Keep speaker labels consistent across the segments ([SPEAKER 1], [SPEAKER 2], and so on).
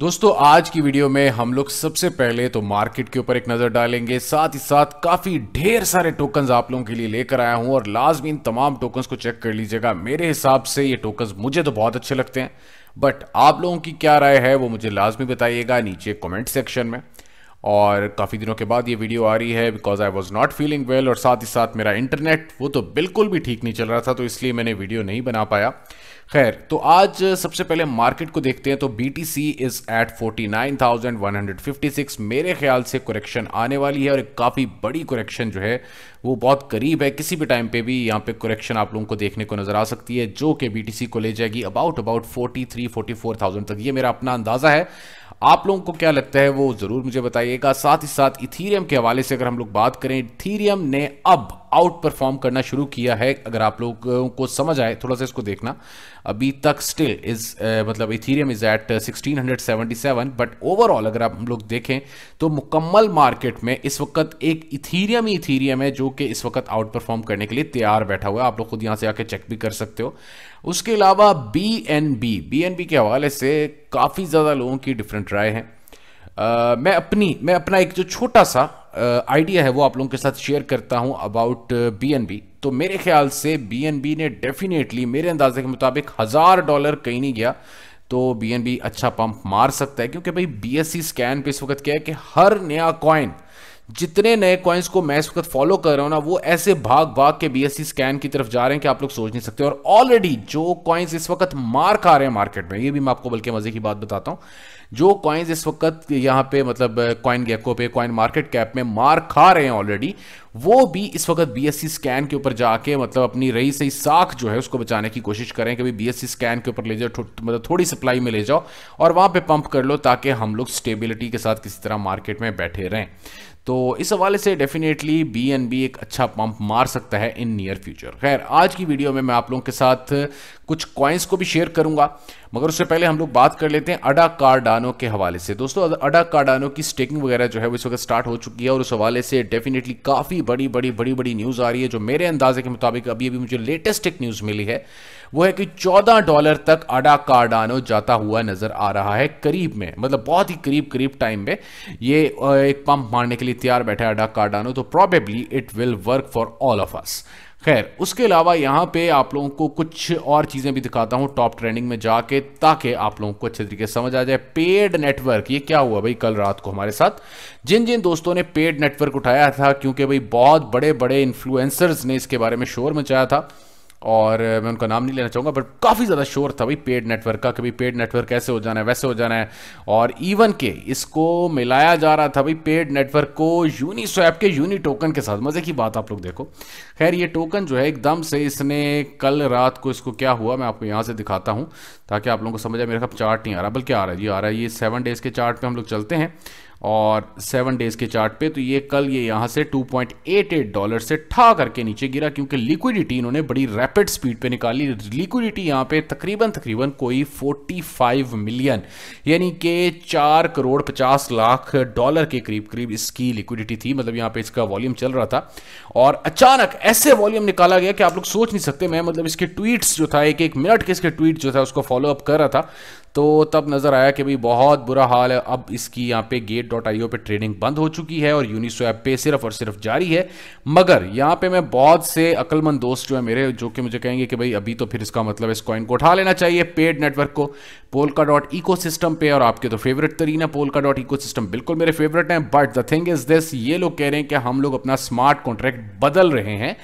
[SPEAKER 1] दोस्तों आज की वीडियो में हम लोग सबसे पहले तो मार्केट के ऊपर एक नज़र डालेंगे साथ ही साथ काफ़ी ढेर सारे टोकन्स आप लोगों के लिए लेकर आया हूं और लाजमी इन तमाम टोकन्स को चेक कर लीजिएगा मेरे हिसाब से ये टोकन्स मुझे तो बहुत अच्छे लगते हैं बट आप लोगों की क्या राय है वो मुझे लाजमी बताइएगा नीचे कॉमेंट सेक्शन में और काफ़ी दिनों के बाद ये वीडियो आ रही है because I was not feeling well और साथ ही साथ मेरा इंटरनेट वो तो बिल्कुल भी ठीक नहीं चल रहा था तो इसलिए मैंने वीडियो नहीं बना पाया खैर तो आज सबसे पहले मार्केट को देखते हैं तो B T C is at forty nine thousand one hundred fifty six मेरे ख्याल से करेक्शन आने वाली है और एक काफ़ी बड़ी करेक्शन जो है वो बहुत करीब है किसी भी टाइम पे भी यहाँ पे करेक्शन आप लोगों को देखने को नज़र आ सकती है जो कि बी टी सी को ले जाएगी about about forty three forty four thousand तक ये मेरा अपना अंदाज़ा है आप लोगों को क्या लगता है वो ज़रूर मुझे बताइएगा साथ ही साथ इथीरियम के हवाले से अगर हम लोग बात करें इथीरियम ने अब आउट परफॉर्म करना शुरू किया है अगर आप लोगों को समझ आए थोड़ा सा इसको देखना अभी तक स्टिल इज मतलब Ethereum is at 1677 but overall अगर आप हम लोग देखें तो मुकम्मल मार्केट में इस वक्त एक इथीरियम ही इथीरियम है जो कि इस वक्त आउट परफॉर्म करने के लिए तैयार बैठा हुआ है आप लोग खुद यहाँ से आके चेक भी कर सकते हो उसके अलावा B N B B N B के हवाले से काफ़ी ज़्यादा लोगों की डिफरेंट राय है Uh, मैं अपनी मैं अपना एक जो छोटा सा आइडिया है वो आप लोगों के साथ शेयर करता हूं अबाउट बीएनबी तो मेरे ख्याल से बीएनबी ने डेफिनेटली मेरे अंदाजे के मुताबिक हज़ार डॉलर कहीं नहीं गया तो बीएनबी अच्छा पंप मार सकता है क्योंकि भाई बीएससी स्कैन पे इस वक्त क्या है कि हर नया कॉइन जितने नए कॉइन्स को मैं इस वक्त फॉलो कर रहा हूँ ना वो ऐसे भाग भाग के बीएससी स्कैन की तरफ जा रहे हैं कि आप लोग सोच नहीं सकते और ऑलरेडी जो कॉइन्स इस वक्त मार खा रहे हैं मार्केट में ये भी मैं आपको बल्कि मजे की बात बताता हूँ जो कॉइन्स इस वक्त यहाँ पे मतलब कॉइन गैको पे कॉइन मार्केट कैप में मार खा रहे हैं ऑलरेडी वो भी इस वक्त बीएससी स्कैन के ऊपर जाके मतलब अपनी रही सही साख जो है उसको बचाने की कोशिश करें कि भाई बीएससी स्कैन के ऊपर ले जाओ मतलब थोड़ी सप्लाई में ले जाओ और वहाँ पे पंप कर लो ताकि हम लोग स्टेबिलिटी के साथ किसी तरह मार्केट में बैठे रहें तो इस हवाले से डेफिनेटली बी एन बी एक अच्छा पंप मार सकता है इन नियर फ्यूचर खैर आज की वीडियो में मैं आप लोगों के साथ कुछ कॉइन्स को भी शेयर करूंगा मगर उससे पहले हम लोग बात कर लेते हैं अडा कार्डानो के हवाले से दोस्तों अडा कार्डानो की स्टेकिंग वगैरह जो है वो इस वक्त स्टार्ट हो चुकी है और उस हवाले से डेफिनेटली काफ़ी बड़ी बड़ी बड़ी बड़ी न्यूज़ आ रही है जो मेरे अंदाजे के मुताबिक अभी अभी मुझे लेटेस्ट एक न्यूज़ मिली है वो है कि चौदह डॉलर तक अडा कार्डानो जाता हुआ नज़र आ रहा है करीब में मतलब बहुत ही करीब करीब टाइम में ये एक पंप मारने के लिए तैयार बैठा है अडाक कार्डानो तो probably it will work for all of us खैर उसके अलावा यहाँ पे आप लोगों को कुछ और चीज़ें भी दिखाता हूँ टॉप ट्रेंडिंग में जाके ताकि आप लोगों को अच्छे तरीके समझ आ जाए पेड नेटवर्क ये क्या हुआ भाई कल रात को हमारे साथ जिन जिन दोस्तों ने पेड नेटवर्क उठाया था क्योंकि भाई बहुत बड़े बड़े इन्फ्लुएंसर्स ने इसके बारे में शोर मचाया था और मैं उनका नाम नहीं लेना चाहूँगा बट काफ़ी ज़्यादा शोर था भाई पेड नेटवर्क का कभी पेड नेटवर्क कैसे हो जाना है वैसे हो जाना है और इवन के इसको मिलाया जा रहा था भाई पेड नेटवर्क को यूनी स्वैप के यूनी टोकन के साथ मज़े की बात आप लोग देखो खैर ये टोकन जो है एकदम से इसने कल रात को इसको क्या हुआ मैं आपको यहाँ से दिखाता हूँ ताकि आप लोगों को समझ आए मेरे खब चार्ट नहीं आ रहा बल्कि आ रहा है ये आ रहा है ये सेवन डेज़ के चार्ट हम लोग चलते हैं और सेवन डेज के चार्ट पे तो ये कल ये यहाँ से 2.88 डॉलर से ठा करके नीचे गिरा क्योंकि लिक्विडिटी इन्होंने बड़ी रैपिड स्पीड पे निकाली लिक्विडिटी यहाँ पे तकरीबन तकरीबन कोई 45 मिलियन यानी कि चार करोड़ पचास लाख डॉलर के करीब करीब इसकी लिक्विडिटी थी मतलब यहाँ पे इसका वॉल्यूम चल रहा था और अचानक ऐसे वॉल्यूम निकाला गया कि आप लोग सोच नहीं सकते मैं मतलब इसके ट्वीट्स जो था एक एक मिनट के इसके ट्वीट जो था उसको फॉलोअप कर रहा था तो तब नज़र आया कि भाई बहुत बुरा हाल है अब इसकी यहाँ पे गेट डॉट आई पर ट्रेडिंग बंद हो चुकी है और यूनिस्वैप पे सिर्फ और सिर्फ जारी है मगर यहाँ पे मैं बहुत से अक्लमंद दोस्त जो है मेरे जो कि मुझे कहेंगे कि भाई अभी तो फिर इसका मतलब इस कॉइन को उठा लेना चाहिए पेड नेटवर्क को पोलका डॉट इको सिस्टम पे और आपके तो फेवरेट तरीन है पोलका डॉट इको सिस्टम बिल्कुल मेरे फेवरेट हैं but the thing is this ये लोग कह रहे हैं कि हम लोग अपना स्मार्ट कॉन्ट्रैक्ट बदल रहे हैं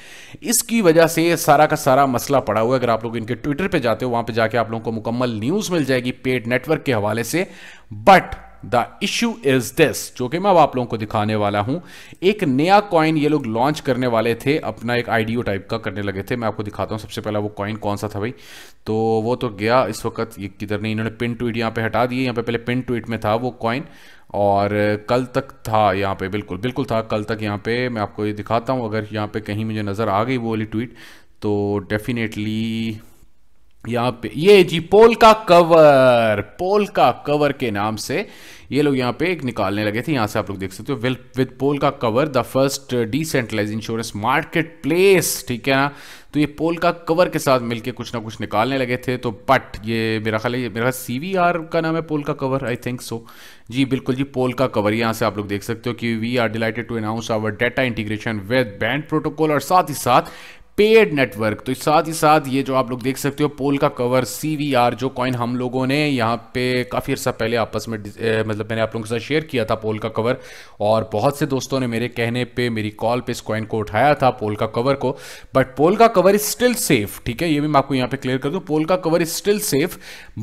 [SPEAKER 1] इसकी वजह से सारा का सारा मसला पड़ा हुआ है अगर आप लोग इनके ट्विटर पर जाते हो वहाँ पर जाके आप लोगों को मुकम्मल न्यूज़ मिल जाएगी पेड नेटवर्क के हवाले से but the issue is this जो कि मैं अब आप लोगों को दिखाने वाला हूं एक नया कॉइन ये लोग लॉन्च करने वाले थे अपना एक आईडीओ टाइप का करने लगे थे मैं आपको दिखाता हूं सबसे पहला वो कॉइन कौन सा था भाई तो वो तो गया इस वक्त ये किधर नहीं इन्होंने पिन ट्वीट यहां पे हटा दिए यहां पे पहले पिन ट्वीट में था वो कॉइन और कल तक था यहाँ पे बिल्कुल बिल्कुल था कल तक यहाँ पे मैं आपको ये दिखाता हूँ अगर यहाँ पे कहीं मुझे नज़र आ गई वो वाली ट्वीट तो डेफिनेटली यहाँ पे ये जी पोल का कवर पोल का कवर के नाम से ये लोग यहाँ पे एक निकालने लगे थे यहाँ से आप लोग देख सकते हो will with Polka cover the first decentralize insurance market place ठीक है ना तो ये पोल का कवर के साथ मिलके कुछ ना कुछ निकालने लगे थे तो बट ये मेरा ख्याल है मेरा सी वी आर का नाम है पोल Polka cover I think so जी बिल्कुल जी पोल का कवर यहाँ से आप लोग देख सकते हो कि we are delighted to announce our data integration with band protocol और साथ ही साथ पेड नेटवर्क तो साथ ही साथ ये जो आप लोग देख सकते हो Polka cover see we are जो कॉइन हम लोगों ने यहाँ पे काफ़ी अर्सा पहले आपस में ए, मतलब मैंने आप लोगों के साथ शेयर किया था पोल का कवर और बहुत से दोस्तों ने मेरे कहने पे मेरी कॉल पे इस कॉइन को उठाया था पोल का कवर को but pole Polka cover is still safe ठीक है ये भी मैं आपको यहाँ पे क्लियर कर दूँ पोल Polka cover is still safe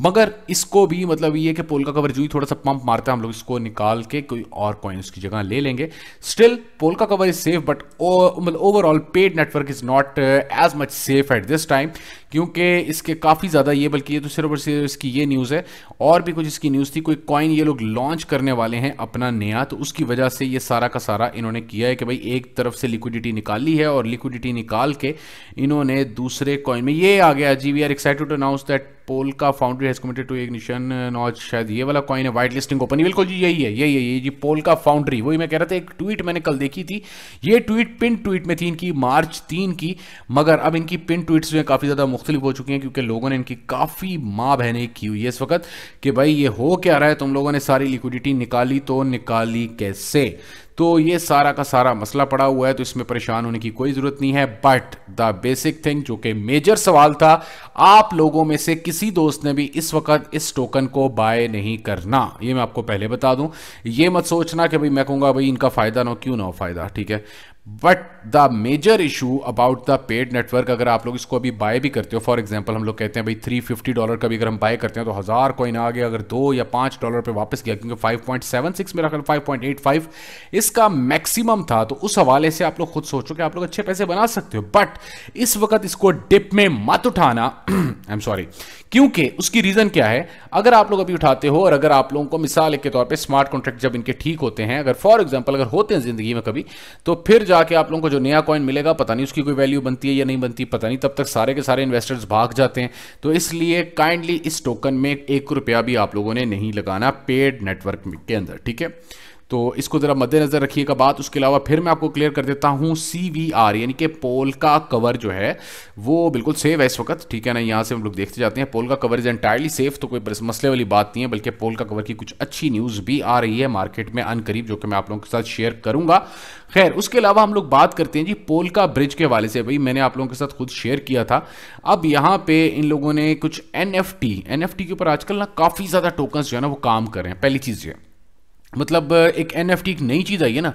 [SPEAKER 1] मगर इसको भी मतलब ये कि पोल का कवर जो ही थोड़ा सा पंप मारता है हम लोग इसको निकाल के कोई और कॉइन उसकी जगह ले लेंगे still Polka cover is safe but मतलब overall paid network is not as much safe at this time क्योंकि इसके काफ़ी ज़्यादा ये बल्कि ये तो सिर्फ और सिर्फ इसकी ये न्यूज़ है और भी कुछ इसकी न्यूज़ थी कोई कॉइन ये लोग लॉन्च करने वाले हैं अपना नया तो उसकी वजह से ये सारा का सारा इन्होंने किया है कि भाई एक तरफ से लिक्विडिटी निकाली है और लिक्विडिटी निकाल के इन्होंने दूसरे कॉइन में ये आ गया जी we are excited announce that Polka foundry has committed to ignition notch शायद ये वाला कॉइन है वाइट लिस्टिंग ओपन बिल्कुल जी यही है यही है ये जी पोल का फाउंड्री वही मैं कह रहा था एक ट्वीट मैंने कल देखी थी ये ट्वीट पिन ट्वीट में थी इनकी मार्च तीन की मगर अब इनकी पिन ट्वीट्स जो है काफ़ी ज़्यादा मुख्तलिफ हो चुकी हैं क्योंकि लोगों ने इनकी काफ़ी माँ बहने की हुई है इस वक्त कि भाई ये हो क्या रहा है तुम लोगों ने सारी लिक्विडिटी निकाली तो निकाली कैसे तो ये सारा का सारा मसला पड़ा हुआ है तो इसमें परेशान होने की कोई ज़रूरत नहीं है बट द बेसिक थिंग जो कि मेजर सवाल था आप लोगों में से किसी दोस्त ने भी इस वक्त इस टोकन को बाय नहीं करना ये मैं आपको पहले बता दूं ये मत सोचना कि भाई मैं कहूँगा भाई इनका फ़ायदा ना क्यों ना हो फ़ायदा ठीक है but the major issue about the paid network अगर आप लोग इसको अभी बाय भी करते हो फॉर एग्जाम्पल हम लोग कहते हैं भाई 350 फिफ्टी डॉलर का भी अगर हम बाय करते हैं तो हज़ार कोइन आ गया अगर दो या पाँच डॉलर पे वापस गया क्योंकि फाइव पॉइंट सेवन सिक्स मेरा ख्याल फाइव पॉइंट एट फाइव इसका मैक्सिमम था तो उस हवाले से आप लोग खुद सोचो कि आप लोग अच्छे पैसे बना सकते हो बट इस वक्त इसको डिप में मत उठाना आई एम सॉरी क्योंकि उसकी रीज़न क्या है अगर आप लोग अभी उठाते हो और अगर आप लोगों को मिसाल के तौर पर स्मार्ट कॉन्ट्रैक्ट जब इनके ठीक होते हैं अगर फॉर एग्जाम्पल अगर होते हैं ज़िंदगी में कभी तो फिर जाके आप लोगों को जो नया कॉइन मिलेगा पता नहीं उसकी कोई वैल्यू बनती है या नहीं बनती पता नहीं तब तक सारे के सारे इन्वेस्टर्स भाग जाते हैं तो इसलिए काइंडली इस टोकन में एक रुपया भी आप लोगों ने नहीं लगाना पेड नेटवर्क के अंदर ठीक है तो इसको ज़रा मद्देनज़र रखिएगा बात उसके अलावा फिर मैं आपको क्लियर कर देता हूँ सी वी आर यानी कि पोल का कवर जो है वो बिल्कुल सेफ है इस वक्त ठीक है ना यहाँ से हम लोग देखते जाते हैं पोल Polka cover is entirely safe तो कोई मसले वाली बात नहीं है बल्कि पोल का कवर की कुछ अच्छी न्यूज़ भी आ रही है मार्केट में करीब जो कि मैं आप लोगों के साथ शेयर करूँगा खैर उसके अलावा हम लोग बात करते हैं जी पोल का ब्रिज के हवाले से भाई मैंने आप लोगों के साथ खुद शेयर किया था अब यहाँ पे इन लोगों ने कुछ N F T N F T के ऊपर आजकल ना काफ़ी ज़्यादा टोकन्स जो है ना वो काम कर रहे हैं पहली चीज़ ये मतलब एक एन एक नई चीज़ आई है ना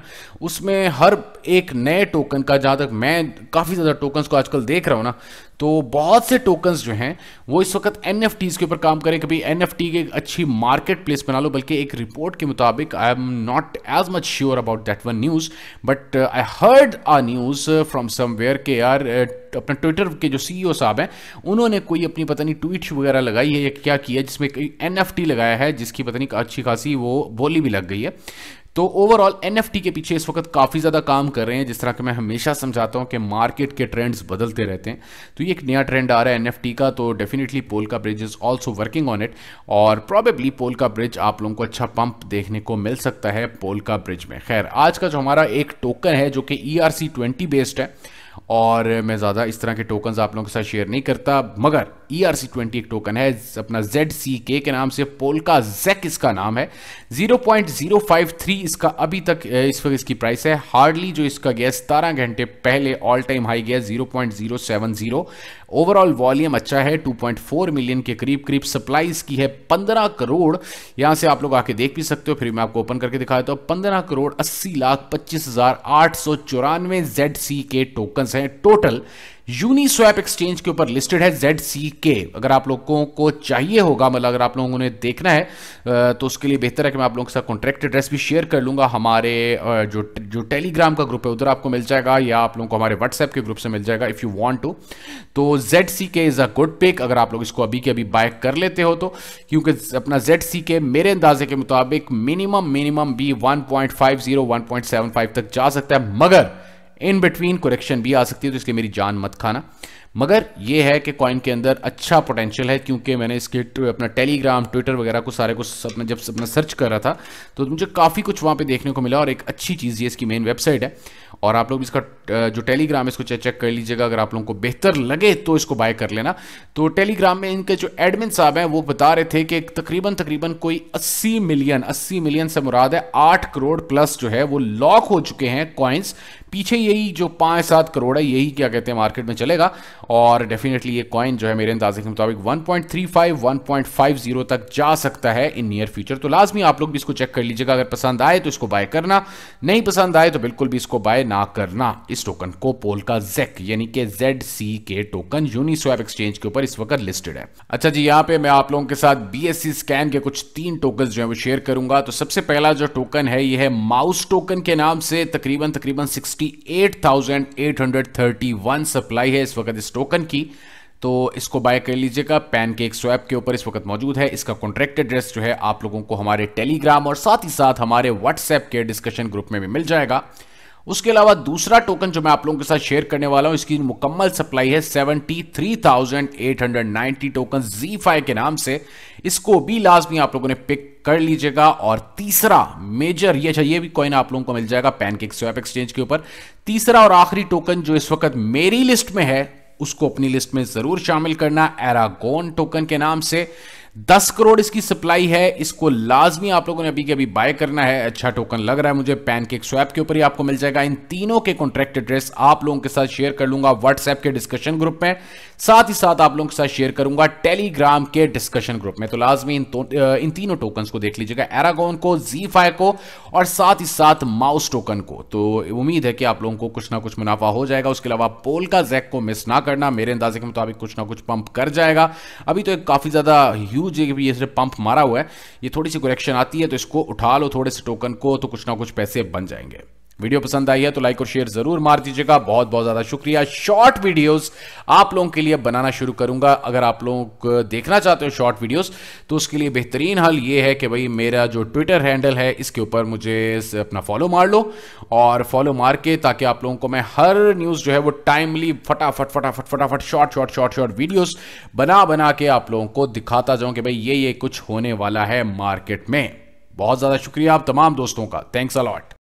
[SPEAKER 1] उसमें हर एक नए टोकन का जहाँ तक मैं काफ़ी ज़्यादा टोकन्स को आजकल देख रहा हूँ ना तो बहुत से टोकन्स जो हैं वो इस वक्त एन के ऊपर काम करें कभी एन एफ टी एक अच्छी मार्केट प्लेस बना लो बल्कि एक रिपोर्ट के मुताबिक I am not as much sure about that one news but I heard a news from somewhere के यार uh, अपने ट्विटर के जो सीईओ e साहब हैं उन्होंने कोई अपनी पता नहीं ट्वीट वगैरह लगाई है या क्या किया जिसमें एन एफ लगाया है जिसकी पता नहीं अच्छी खासी वो बोली भी लग गई है तो ओवरऑल एन के पीछे इस वक्त काफ़ी ज़्यादा काम कर रहे हैं जिस तरह के मैं हमेशा समझाता हूँ कि मार्केट के ट्रेंड्स बदलते रहते हैं तो ये एक नया ट्रेंड आ रहा है एन का तो definitely Polka bridge is also working on it और प्रॉबेबली पोल का ब्रिज आप लोगों को अच्छा पंप देखने को मिल सकता है पोल का ब्रिज में खैर आज का जो हमारा एक टोकन है जो कि ई आर बेस्ड है और मैं ज़्यादा इस तरह के टोकन्स आप लोगों के साथ शेयर नहीं करता मगर ई आर सी ट्वेंटी एक टोकन है अपना जेड सी के के नाम से पोलका जेक इसका नाम है zero point zero five three इसका अभी तक इस वक्त इसकी प्राइस है हार्डली जो इसका गया सतारह घंटे पहले ऑल टाइम हाई गया zero point zero seven zero overall volume अच्छा है टू पॉइंट फोर मिलियन के करीब करीब सप्लाई इसकी है पंद्रह करोड़ यहाँ से आप लोग आके देख भी सकते हो फिर मैं आपको ओपन करके दिखा देता हूँ पंद्रह करोड़ अस्सी लाख पच्चीस हजार आठ सौ चौरानवे जेड सी के टोकन हैं टोटल यूनिस्वैप एक्सचेंज के ऊपर लिस्टेड है जेड सी के अगर आप लोगों को चाहिए होगा मतलब अगर आप लोगों ने देखना है तो उसके लिए बेहतर है कि मैं आप लोगों के साथ कॉन्ट्रैक्ट एड्रेस भी शेयर कर लूंगा हमारे जो जो टेलीग्राम का ग्रुप है उधर आपको मिल जाएगा या आप लोगों को हमारे व्हाट्सएप के ग्रुप से मिल जाएगा इफ़ यू वॉन्ट टू तो जेड सी के इज़ अ गुड पिक अगर आप लोग इसको अभी के अभी बाय कर लेते हो तो क्योंकि अपना जेड सी के मेरे अंदाजे के मुताबिक मिनिमम मिनिमम भी one point five zero one point seven five तक जा सकता है मगर इन बिटवीन करेक्शन भी आ सकती है तो इसलिए मेरी जान मत खाना मगर ये है कि कॉइन के अंदर अच्छा पोटेंशियल है क्योंकि मैंने इसके अपना टेलीग्राम ट्विटर वगैरह को सारे कुछ अपना जब अपना सर्च कर रहा था तो मुझे काफ़ी कुछ वहाँ पे देखने को मिला और एक अच्छी चीज़ ये इसकी मेन वेबसाइट है और आप लोग इसका जो टेलीग्राम है इसको चेक कर लीजिएगा अगर आप लोगों को बेहतर लगे तो इसको बाय कर लेना तो टेलीग्राम में इनके जो एडमिन साहब हैं वो बता रहे थे कि तकरीबन तकरीबन कोई 80 मिलियन 80 मिलियन से मुराद है 8 करोड़ प्लस जो है वो लॉक हो चुके हैं कॉइन्स पीछे यही जो पाँच सात करोड़ है यही क्या कहते हैं मार्केट में चलेगा और डेफिनेटली ये कॉइन जो है मेरे अंदाजे के मुताबिक 1.35 1.50 तक जा सकता है इन नियर फ्यूचर तो लाजमी आप लोग भी इसको चेक कर लीजिएगा अगर पसंद आए तो इसको बाय करना नहीं पसंद आए तो बिल्कुल भी इसको बाय ना करना इस टोकन को पोल का जेक यानी कि जेड सी के टोकन यूनिस्वैप एक्सचेंज के ऊपर इस वक्त लिस्टेड है अच्छा जी यहाँ पे मैं आप लोगों के साथ बी स्कैन के कुछ तीन टोकन जो है वो शेयर करूंगा तो सबसे पहला जो टोकन है ये है माउस टोकन के नाम से तकरीबन तकरीबन 68,831 सप्लाई है इस वक्त टोकन की तो इसको बाय कर लीजिएगा पैनकेक स्वैप के ऊपर इस वक्त मौजूद है इसका कॉन्ट्रैक्ट एड्रेस जो है आप लोगों को हमारे टेलीग्राम और साथ ही साथ हमारे व्हाट्सएप के डिस्कशन ग्रुप में भी मिल जाएगा उसके अलावा दूसरा टोकन जो मैं आप लोगों के साथ शेयर करने वाला हूं इसकी मुकम्मल सप्लाई है 73,890 टोकन Z5 के नाम से इसको भी लाजमी आप लोगों ने पिक कर लीजिएगा और तीसरा मेजर ये अच्छा ये भी कॉइन आप लोगों को मिल जाएगा पैनकेक स्वैप एक्सचेंज के ऊपर तीसरा और आखिरी टोकन जो इस वक्त मेरी लिस्ट में है उसको अपनी लिस्ट में जरूर शामिल करना एरागोन टोकन के नाम से दस करोड़ इसकी सप्लाई है इसको लाजमी आप लोगों ने अभी के अभी बाय करना है अच्छा टोकन लग रहा है मुझे पैनकेक स्वैप के ऊपर ही आपको मिल जाएगा इन तीनों के कॉन्ट्रैक्ट एड्रेस आप लोगों के साथ शेयर कर लूंगा व्हाट्सएप के डिस्कशन ग्रुप में साथ ही साथ आप लोगों के साथ शेयर करूंगा टेलीग्राम के डिस्कशन ग्रुप में तो लाजमी इन, तो, इन तीनों टोकन को देख लीजिएगा एरागोन को जी को और साथ ही साथ माउस टोकन को तो उम्मीद है कि आप लोगों को कुछ ना कुछ मुनाफा हो जाएगा उसके अलावा पोल का जैक को मिस ना करना मेरे अंदाजे के मुताबिक कुछ ना कुछ पंप कर जाएगा अभी तो एक काफ़ी ज़्यादा ह्यूज ये पंप मारा हुआ है ये थोड़ी सी कुरेक्शन आती है तो इसको उठा लो थोड़े से टोकन को तो कुछ ना कुछ पैसे बन जाएंगे वीडियो पसंद आई है तो लाइक और शेयर जरूर मार दीजिएगा बहुत बहुत ज़्यादा शुक्रिया शॉर्ट वीडियोस आप लोगों के लिए बनाना शुरू करूंगा अगर आप लोग देखना चाहते हो शॉर्ट वीडियोस तो उसके लिए बेहतरीन हल ये है कि भाई मेरा जो ट्विटर हैंडल है इसके ऊपर मुझे अपना फॉलो मार लो और फॉलो मार के ताकि आप लोगों को मैं हर न्यूज़ जो है वो टाइमली फटाफट फटाफट फटाफट short short short short videos बना बना के आप लोगों को दिखाता जाऊँ कि भाई ये ये कुछ होने वाला है मार्केट में बहुत ज़्यादा शुक्रिया आप तमाम दोस्तों का थैंक्स अलॉट